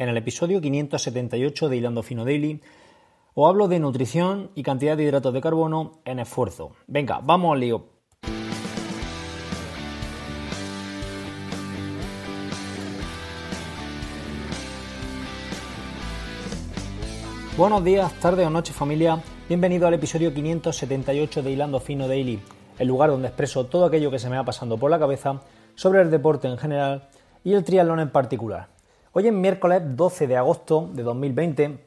En el episodio 578 de Hilando Fino Daily os hablo de nutrición y cantidad de hidratos de carbono en esfuerzo. Venga, vamos al lío. Buenos días, tarde o noche familia. Bienvenido al episodio 578 de Hilando Fino Daily, el lugar donde expreso todo aquello que se me va pasando por la cabeza sobre el deporte en general y el triatlón en particular. Hoy es miércoles 12 de agosto de 2020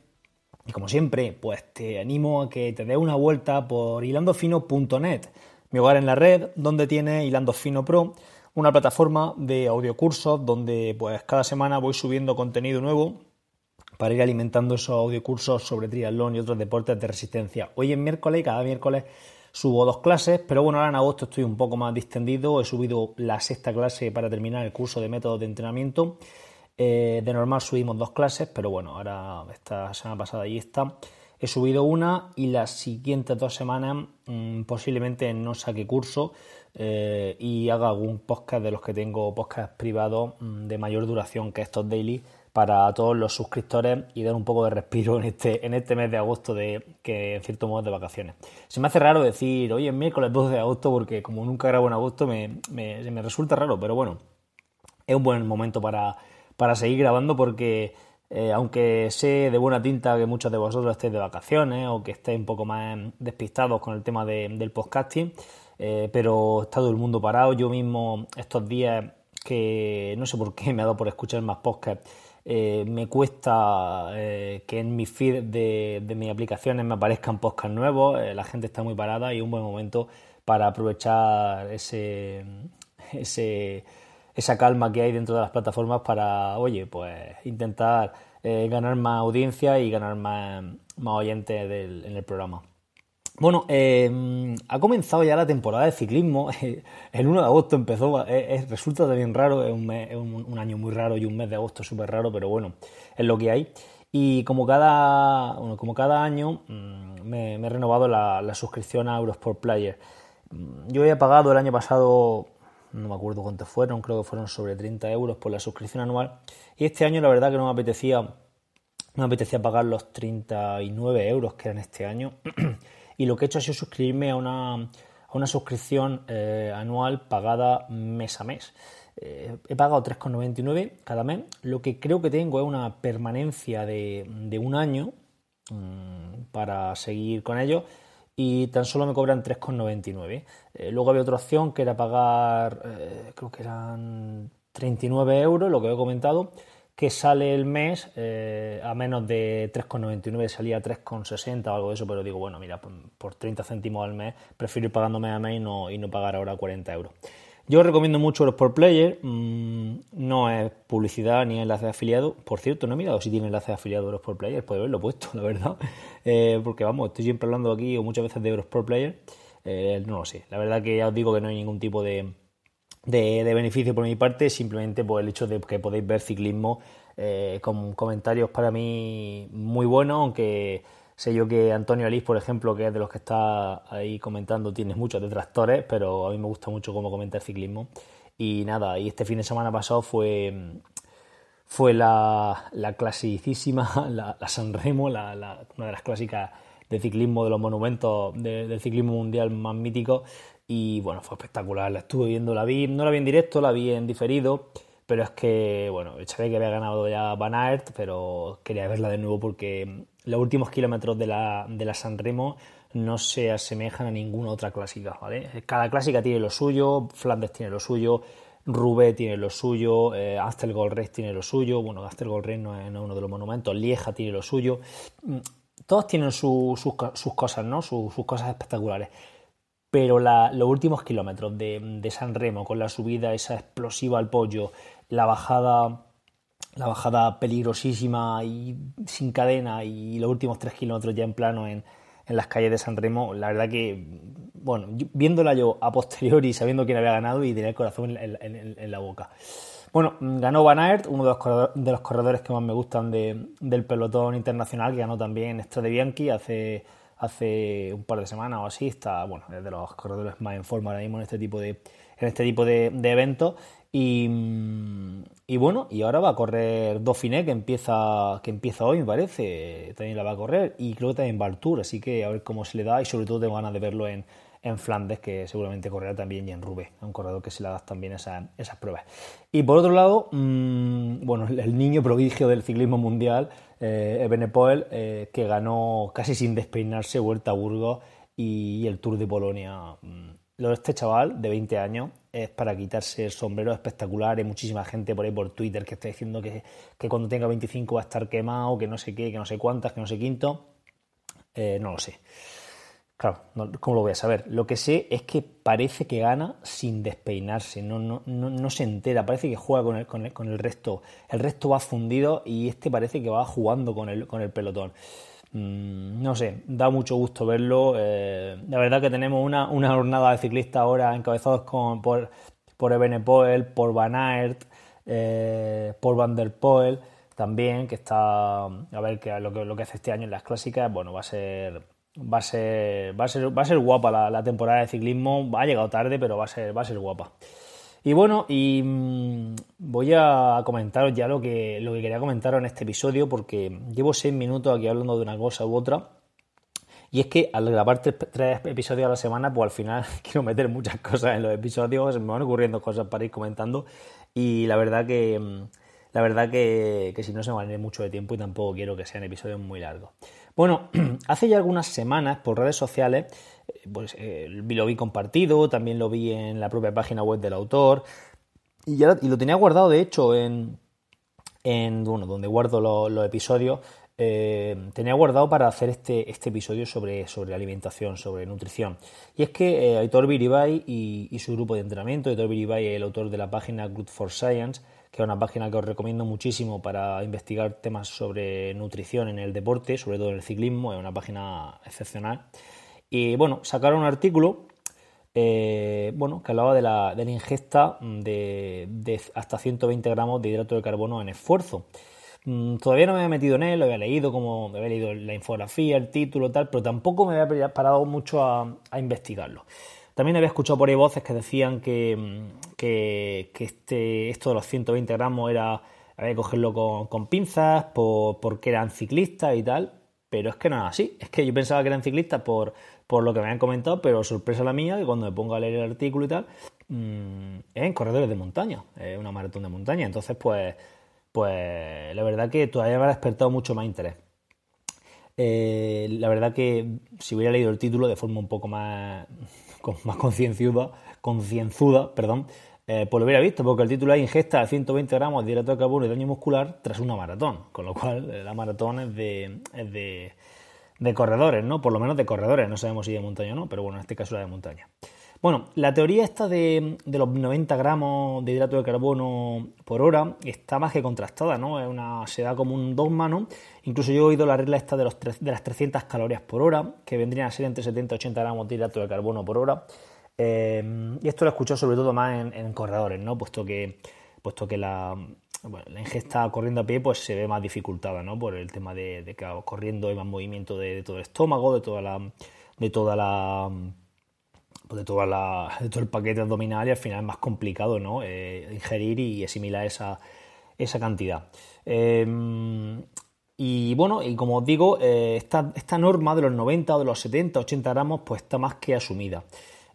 y como siempre, pues te animo a que te dé una vuelta por hilandofino.net, mi hogar en la red, donde tiene Hilandofino Pro, una plataforma de audiocursos donde pues cada semana voy subiendo contenido nuevo para ir alimentando esos audiocursos sobre triatlón y otros deportes de resistencia. Hoy es miércoles y cada miércoles subo dos clases, pero bueno, ahora en agosto estoy un poco más distendido, he subido la sexta clase para terminar el curso de métodos de entrenamiento eh, de normal subimos dos clases, pero bueno, ahora esta semana pasada y esta he subido una y las siguientes dos semanas mm, posiblemente no saque curso eh, y haga algún podcast de los que tengo podcast privado mm, de mayor duración que estos daily para todos los suscriptores y dar un poco de respiro en este, en este mes de agosto de que en cierto modo es de vacaciones. Se me hace raro decir hoy es miércoles 12 de agosto porque como nunca grabo en agosto me resulta raro, pero bueno, es un buen momento para para seguir grabando porque eh, aunque sé de buena tinta que muchos de vosotros estéis de vacaciones o que estéis un poco más despistados con el tema del podcasting, eh, pero está todo el mundo parado. Yo mismo estos días que no sé por qué me ha dado por escuchar más podcasts, eh, me cuesta que en mi feed de, de, mis aplicaciones me aparezcan podcasts nuevos, la gente está muy parada y es un buen momento para aprovechar ese, ese esa calma que hay dentro de las plataformas para, oye, pues intentar eh, ganar más audiencia y ganar más, más oyentes en el programa. Bueno, em, ha comenzado ya la temporada de ciclismo. El 1 de agosto empezó. Eh, es, resulta también raro, es, un, un, año muy raro y un mes de agosto súper raro, pero bueno, es lo que hay. Y como cada, bueno, como cada año, mm, me, he renovado la, la, suscripción a Eurosport Player. Mm, yo había pagado el año pasado no me acuerdo cuántos fueron, creo que fueron sobre 30 euros por la suscripción anual. Y este año la verdad que no me apetecía, no me apetecía pagar los 39 euros que eran este año. y lo que he hecho ha sido suscribirme a una, suscripción eh, anual pagada mes a mes. Eh, he pagado 3,99 cada mes. Lo que creo que tengo es una permanencia de, de un año mm, para seguir con ello y tan solo me cobran 3,99. Eh, luego había otra opción que era pagar, eh, creo que eran 39 euros, lo que he comentado, que sale el mes eh, a menos de 3,99, salía 3,60 o algo de eso, pero digo, bueno, mira, por, 30 céntimos al mes prefiero ir pagándome a mes y no pagar ahora 40 euros. Yo recomiendo mucho Eurosport player, mm, no es publicidad ni enlace de afiliado. Por cierto, no he mirado si tiene enlace de afiliado de los player, puede haberlo puesto, la verdad. Eh, porque vamos, estoy siempre hablando aquí o muchas veces de Eurosport player. Eh, no lo sé, la verdad que ya os digo que no hay ningún tipo de, beneficio por mi parte, simplemente por el hecho de que podéis ver ciclismo eh, con comentarios para mí muy buenos, aunque Sé yo que Antonio Alís, por ejemplo, que es de los que está ahí comentando, tiene muchos detractores, pero a mí me gusta mucho cómo comenta el ciclismo. Y nada, y este fin de semana pasado fue, fue la, la clasicísima, la, San Remo, una de las clásicas de ciclismo, de los monumentos del ciclismo mundial más mítico. Y bueno, fue espectacular, la estuve viendo, la vi, no la vi en directo, la vi en diferido. Pero es que, bueno, ve que había ganado ya Van Aert, pero quería verla de nuevo porque los últimos kilómetros de la, San Remo no se asemejan a ninguna otra clásica, ¿vale? Cada clásica tiene lo suyo, Flandes tiene lo suyo, Roubaix tiene lo suyo, eh, Astelgolres tiene lo suyo, bueno, astel no no es uno de los monumentos, Lieja tiene lo suyo, mm, todos tienen sus, cosas, ¿no? Sus, cosas espectaculares. Pero los últimos kilómetros de, de, San Remo, con la subida esa explosiva al pollo, la bajada, la bajada peligrosísima y sin cadena y los últimos tres kilómetros ya en plano en, las calles de San Remo, la verdad que, bueno, viéndola yo a posteriori, sabiendo quién había ganado y tenía el corazón en, la boca. Bueno, ganó Van Aert, uno de los, corredores que más me gustan de, del pelotón internacional, que ganó también de Bianchi hace, hace un par de semanas o así. Está, bueno, es de los corredores más en forma ahora mismo en este tipo de, en este tipo de eventos. Y, bueno, y ahora va a correr Dauphiné, que empieza, que empieza hoy, me parece. También la va a correr. Y creo que también va así que a ver cómo se le da. Y sobre todo tengo ganas de verlo en, Flandes, que seguramente correrá también, y en Rubé, un corredor que se le da también esas, pruebas. Y por otro lado, mm, bueno, el niño prodigio del ciclismo mundial, eh, Poel, eh, que ganó casi sin despeinarse Vuelta a Burgos y, el Tour de Polonia. Mm, lo de este chaval de 20 años es para quitarse el sombrero espectacular. Hay muchísima gente por ahí por Twitter que está diciendo que, cuando tenga 25 va a estar quemado, que no sé qué, que no sé cuántas, que no sé quinto. Eh, no lo sé. Claro, ¿cómo lo voy a saber? Lo que sé es que parece que gana sin despeinarse, no, no, no, se entera, parece que juega con el, con el resto. El resto va fundido y este parece que va jugando con el, con el pelotón. Mm, no sé, da mucho gusto verlo. Eh, la verdad que tenemos una, una jornada de ciclistas ahora encabezados con, por, por Poel, por Van Aert, eh, por Van der Poel también, que está, a ver, lo, que lo que hace este año en las clásicas, bueno, va a ser... Va a, ser, va, a ser, va a ser guapa la, la temporada de ciclismo. Ha llegado tarde, pero va a ser, va a ser guapa. Y bueno, y mm, voy a comentaros ya lo que, lo que quería comentaros en este episodio, porque llevo seis minutos aquí hablando de una cosa u otra. Y es que al grabar tres, episodios a la semana, pues al final quiero meter muchas cosas en los episodios, me van ocurriendo cosas para ir comentando. Y la verdad que. Mm, la verdad que, si no se me va a mucho de tiempo y tampoco quiero que sean episodios muy largos. Bueno, hace ya algunas semanas por redes sociales pues eh, lo vi compartido, también lo vi en la propia página web del autor y, ya lo, tenía guardado de hecho en, en bueno, donde guardo los episodios. Eh, tenía guardado para hacer este, este, episodio sobre, sobre alimentación, sobre nutrición. Y es que eh, Aitor Biribay y, su grupo de entrenamiento, Aitor Biribay es el autor de la página Good for Science, que es una página que os recomiendo muchísimo para investigar temas sobre nutrición en el deporte, sobre todo en el ciclismo, es una página excepcional. Y bueno, sacaron un artículo eh, bueno, que hablaba de la, ingesta de, hasta 120 gramos de hidrato de carbono en esfuerzo. Mm, todavía no me había metido en él, lo había leído, como había leído la infografía, el título, tal, pero tampoco me había parado mucho a, investigarlo. También había escuchado por ahí voces que decían que, mm, este, esto de los 120 gramos era, había que cogerlo con, pinzas porque eran ciclistas y tal, pero es que no es así. Es que yo pensaba que eran ciclistas por por lo que me han comentado, pero sorpresa la mía, que cuando me pongo a leer el artículo y tal, mm, es en corredores de montaña, es una maratón de montaña. Entonces, pues, pues la verdad que todavía me ha despertado mucho más interés. Eh, la verdad que si hubiera leído el título de forma un poco más, más concienzuda, concienzuda, perdón, eh, pues lo hubiera visto, porque el título es ingesta 120 gramos de hidrato de carbono y daño muscular tras una maratón, con lo cual eh, la maratón es de de corredores, ¿no? Por lo menos de corredores, no sabemos si de montaña o no, pero bueno, en este caso era de montaña. Bueno, la teoría esta de, los 90 gramos de hidrato de carbono por hora está más que contrastada, ¿no? Es una, se da como un dogma, ¿no? Incluso yo he oído la regla esta de, los de las 300 calorías por hora, que vendrían a ser entre 70 y 80 gramos de hidrato de carbono por hora. Eh, y esto lo he escuchado sobre todo más en, en corredores, ¿no? Puesto que, puesto que la, la ingesta corriendo a pie pues se ve más dificultada, ¿no? Por el tema de, que corriendo hay más movimiento de, todo el estómago, de toda la, de toda la, pues de toda la, todo el paquete abdominal y al final es más complicado, eh, ingerir y asimilar esa, cantidad. Em, y bueno, y como os digo, eh, esta, esta norma de los 90 o de los 70, 80 gramos, pues está más que asumida.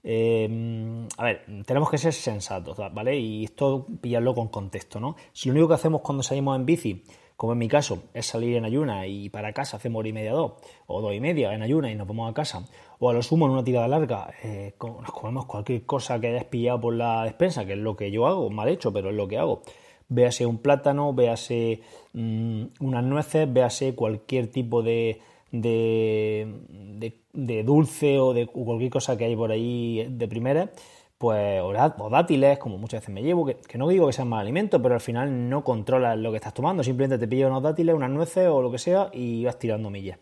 Em, a ver, tenemos que ser sensatos, ¿vale? Y esto pillarlo con contexto, ¿no? Si lo único que hacemos cuando salimos en bici, como en mi caso, es salir en ayuna y para casa hacemos hora y media, dos, o dos y media en ayuna y nos vamos a casa, o a lo sumo en una tirada larga, eh, nos comemos cualquier cosa que hayas pillado por la despensa, que es lo que yo hago, mal hecho, pero es lo que hago véase un plátano, véase mm, unas nueces, véase cualquier tipo de, de, dulce o de cualquier cosa que hay por ahí de primera, pues o dátiles, como muchas veces me llevo, que, no digo que sean mal alimentos, pero al final no controlas lo que estás tomando, simplemente te pillas unos dátiles, unas nueces o lo que sea y vas tirando millas.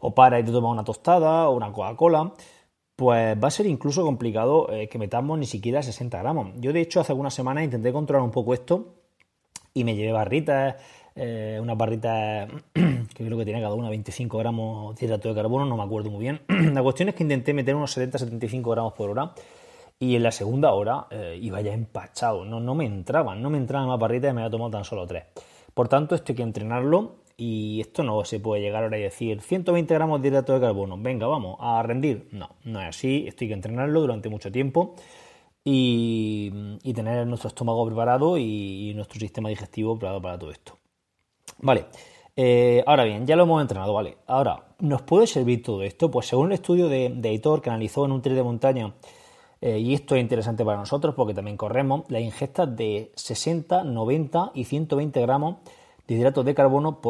O para y te tomas una tostada o una Coca-Cola, pues va a ser incluso complicado eh, que metamos ni siquiera 60 gramos. Yo de hecho hace algunas semanas intenté controlar un poco esto y me llevé barritas eh, una parrita que creo que tiene cada una 25 gramos de hidrato de carbono, no me acuerdo muy bien. La cuestión es que intenté meter unos 70-75 gramos por hora y en la segunda hora eh, iba ya empachado, no, no me entraban, no me entraban más barritas y me había tomado tan solo tres. Por tanto, esto hay que entrenarlo y esto no se puede llegar ahora y decir 120 gramos de hidrato de carbono, venga, vamos a rendir. No, no es así, esto hay que entrenarlo durante mucho tiempo. Y, tener nuestro estómago preparado y, nuestro sistema digestivo preparado para todo esto. Vale. Eh, ahora bien, ya lo hemos entrenado, vale. Ahora, ¿nos puede servir todo esto? Pues según el estudio de, de que analizó en un tren de montaña, eh, y esto es interesante para nosotros porque también corremos, la ingesta de 60, 90 y 120 gramos de hidratos de carbono,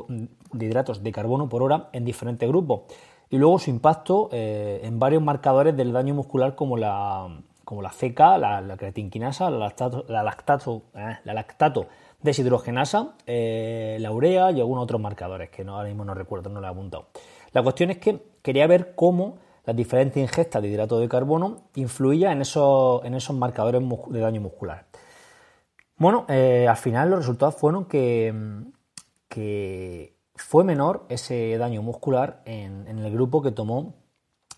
de hidratos de carbono por hora en diferentes grupos. Y luego su impacto eh, en varios marcadores del daño muscular como la, como la feca, la, creatinquinasa, la lactato, la lactato deshidrogenasa, eh, la urea y algunos otros marcadores que no, ahora mismo no recuerdo, no lo he apuntado. La cuestión es que quería ver cómo las diferentes ingestas de hidrato de carbono influía en esos, en esos marcadores de daño muscular. Bueno, eh, al final los resultados fueron que, fue menor ese daño muscular en, en, el grupo que tomó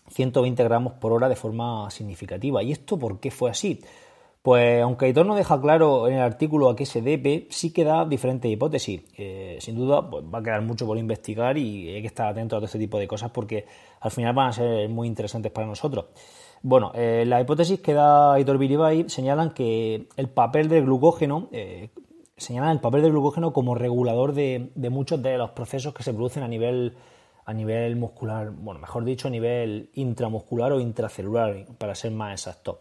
120 gramos por hora de forma significativa. ¿Y esto por qué fue así? Pues aunque Aitor no deja claro en el artículo a qué se debe, sí que da diferentes hipótesis. Eh, sin duda pues va a quedar mucho por investigar y hay que estar atento a todo este tipo de cosas porque al final van a ser muy interesantes para nosotros. Bueno, eh, las hipótesis que da Aitor Biribay señalan que el papel del glucógeno, eh, señalan el papel del glucógeno como regulador de, muchos de los procesos que se producen a nivel, a nivel muscular, bueno, mejor dicho, a nivel intramuscular o intracelular, para ser más exacto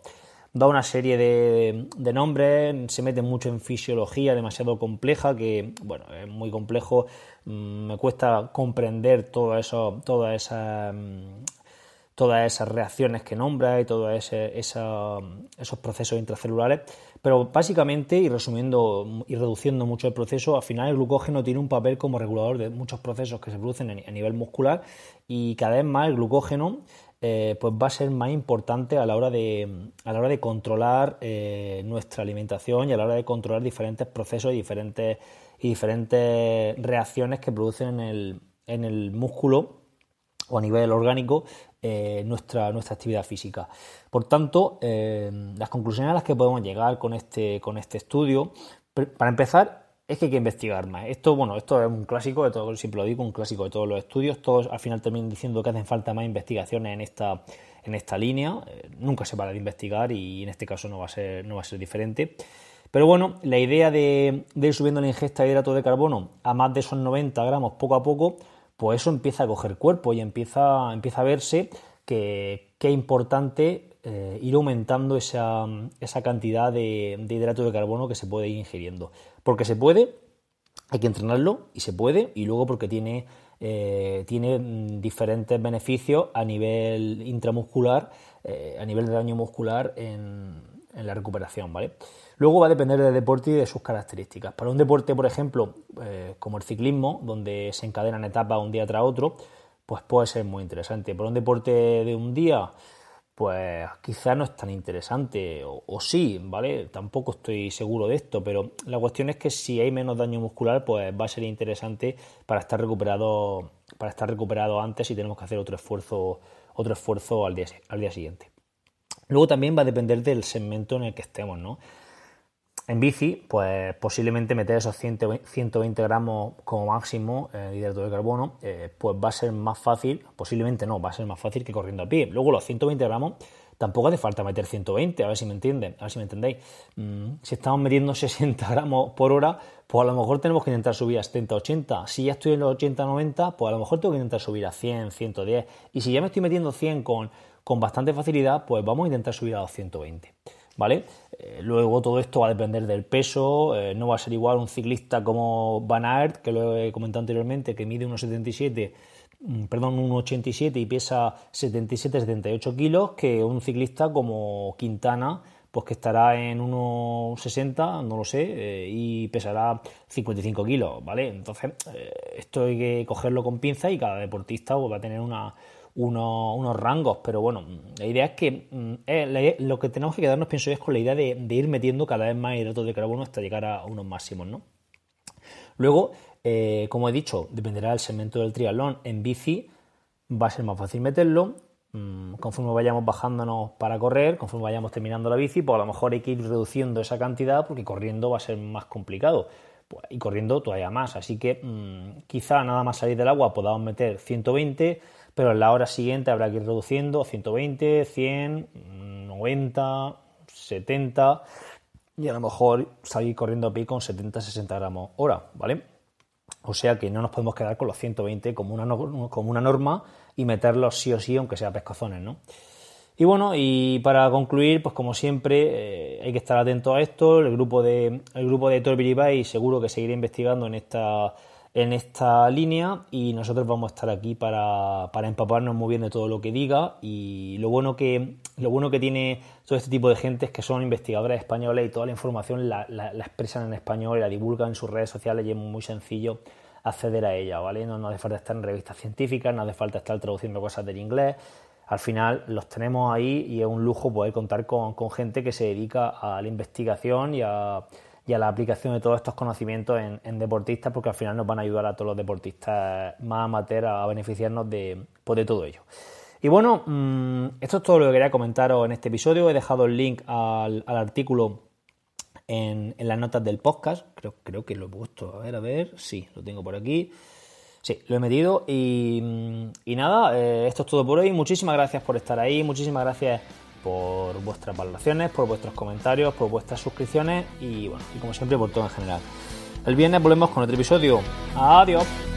da una serie de, de, nombres, se mete mucho en fisiología demasiado compleja, que bueno, es muy complejo, mm, me cuesta comprender todo toda esa, mm, todas esas reacciones que nombra y todos mm, esos procesos intracelulares, pero básicamente, y resumiendo y reduciendo mucho el proceso, al final el glucógeno tiene un papel como regulador de muchos procesos que se producen a nivel muscular y cada vez más el glucógeno eh, pues va a ser más importante a la hora de, a la hora de controlar eh, nuestra alimentación y a la hora de controlar diferentes procesos y diferentes, y diferentes reacciones que producen en el, músculo o a nivel orgánico eh, nuestra, nuestra actividad física. Por tanto, las conclusiones a las que podemos llegar con este, con este estudio, para empezar, es que hay que investigar más. Esto, bueno, esto es un clásico de todo, siempre lo digo, un clásico de todos los estudios. Todos al final terminan diciendo que hacen falta más investigaciones en esta, en esta línea. Eh, nunca se para de investigar y en este caso no va a ser, no va a ser diferente. Pero bueno, la idea de, ir subiendo la ingesta de hidrato de carbono a más de esos 90 gramos poco a poco, pues eso empieza a coger cuerpo y empieza, empieza a verse que, que es importante eh, ir aumentando esa, esa cantidad de, de, hidrato de carbono que se puede ir ingiriendo. Porque se puede, hay que entrenarlo y se puede, y luego porque tiene, eh, tiene mm, diferentes beneficios a nivel intramuscular, eh, a nivel de daño muscular en, la recuperación, ¿vale? Luego va a depender del deporte y de sus características. Para un deporte, por ejemplo, como el ciclismo, donde se encadenan etapas un día tras otro, pues puede ser muy interesante. Para un deporte de un día, pues quizá no es tan interesante, o, sí, ¿vale? Tampoco estoy seguro de esto, pero la cuestión es que si hay menos daño muscular, pues va a ser interesante para estar recuperado, para estar recuperado antes y tenemos que hacer otro esfuerzo, otro esfuerzo al día, al día siguiente. Luego también va a depender del segmento en el que estemos, ¿no? En bici, pues posiblemente meter esos 120, gramos como máximo de eh, hidrato de carbono, eh, pues va a ser más fácil, posiblemente no, va a ser más fácil que corriendo a pie. Luego los 120 gramos tampoco hace falta meter 120, a ver si me entienden, a ver si me entendéis. Mm, si estamos metiendo 60 gramos por hora, pues a lo mejor tenemos que intentar subir a 70, 80. Si ya estoy en los 80, 90, pues a lo mejor tengo que intentar subir a 100, 110. Y si ya me estoy metiendo 100 con, con bastante facilidad, pues vamos a intentar subir a los 120. ¿vale? Eh, luego todo esto va a depender del peso, eh, no va a ser igual un ciclista como Van Aert, que lo he comentado anteriormente, que mide unos mm, perdón, un y pesa 77-78 kilos que un ciclista como Quintana, pues que estará en unos no lo sé, eh, y pesará 55 kilos, ¿vale? Entonces, esto hay que cogerlo con pinza y cada deportista pues, va a tener una, unos, rangos, pero bueno, la idea es que mm, lo que tenemos que quedarnos, pienso yo, es con la idea de, ir metiendo cada vez más hidratos de carbono hasta llegar a unos máximos, ¿no? Luego, eh, como he dicho, dependerá del segmento del triatlón. En bici va a ser más fácil meterlo. Mm, conforme vayamos bajándonos para correr, conforme vayamos terminando la bici, pues a lo mejor hay que ir reduciendo esa cantidad porque corriendo va a ser más complicado. Pues, y corriendo todavía más. Así que mm, quizá nada más salir del agua podamos meter 120 pero en la hora siguiente habrá que ir reduciendo 120, 100, 90, 70 y a lo mejor salir corriendo a pie con 70, 60 gramos hora, ¿vale? O sea que no nos podemos quedar con los 120 como una, como una norma y meterlos sí o sí, aunque sea pescazones, ¿no? Y bueno, y para concluir, pues como siempre, eh, hay que estar atento a esto. El grupo de, el grupo de seguro que seguirá investigando en esta en esta línea y nosotros vamos a estar aquí para, empaparnos muy bien de todo lo que diga y lo bueno que, lo bueno que tiene todo este tipo de gente es que son investigadores españoles y toda la información la, expresan en español y la divulgan en sus redes sociales y es muy sencillo acceder a ella, ¿vale? No, no hace falta estar en revistas científicas, no hace falta estar traduciendo cosas del inglés, al final los tenemos ahí y es un lujo poder contar con gente que se dedica a la investigación y a y a la aplicación de todos estos conocimientos en, deportistas, porque al final nos van a ayudar a todos los deportistas más amateurs a, beneficiarnos de, pues, todo ello. Y bueno, mm, esto es todo lo que quería comentaros en este episodio. He dejado el link al, artículo en, las notas del podcast. Creo, creo que lo he puesto. A ver, a ver. Sí, lo tengo por aquí. Sí, lo he metido. Y, mm, nada, eh, esto es todo por hoy. Muchísimas gracias por estar ahí. Muchísimas gracias por vuestras valoraciones, por vuestros comentarios, por vuestras suscripciones y, bueno, y como siempre por todo en general. El viernes volvemos con otro episodio. Adiós.